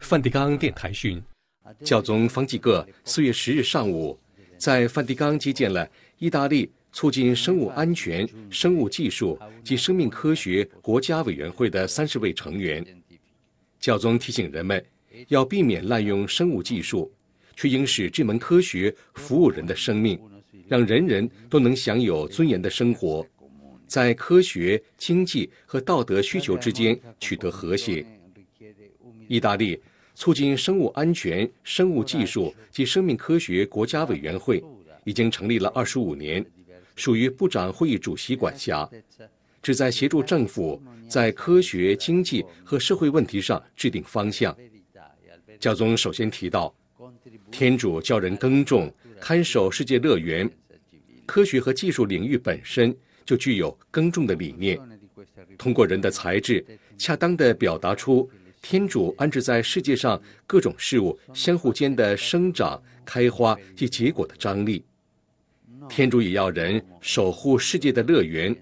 梵蒂冈电台讯，教宗方济各四月十日上午在梵蒂冈接见了意大利促进生物安全、生物技术及生命科学国家委员会的三十位成员。教宗提醒人们要避免滥用生物技术，却应使这门科学服务人的生命，让人人都能享有尊严的生活，在科学、经济和道德需求之间取得和谐。意大利促进生物安全、生物技术及生命科学国家委员会已经成立了二十五年，属于部长会议主席管辖，旨在协助政府在科学、经济和社会问题上制定方向。教宗首先提到，天主教人耕种、看守世界乐园，科学和技术领域本身就具有耕种的理念，通过人的才智，恰当地表达出。天主安置在世界上各种事物相互间的生长、开花及结果的张力，天主也要人守护世界的乐园，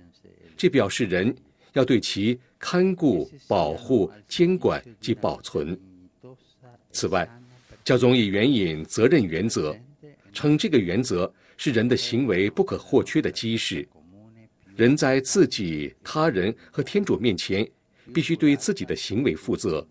这表示人要对其看顾、保护、监管及保存。此外，教宗也援引责任原则，称这个原则是人的行为不可或缺的基石，人在自己、他人和天主面前。必须对自己的行为负责。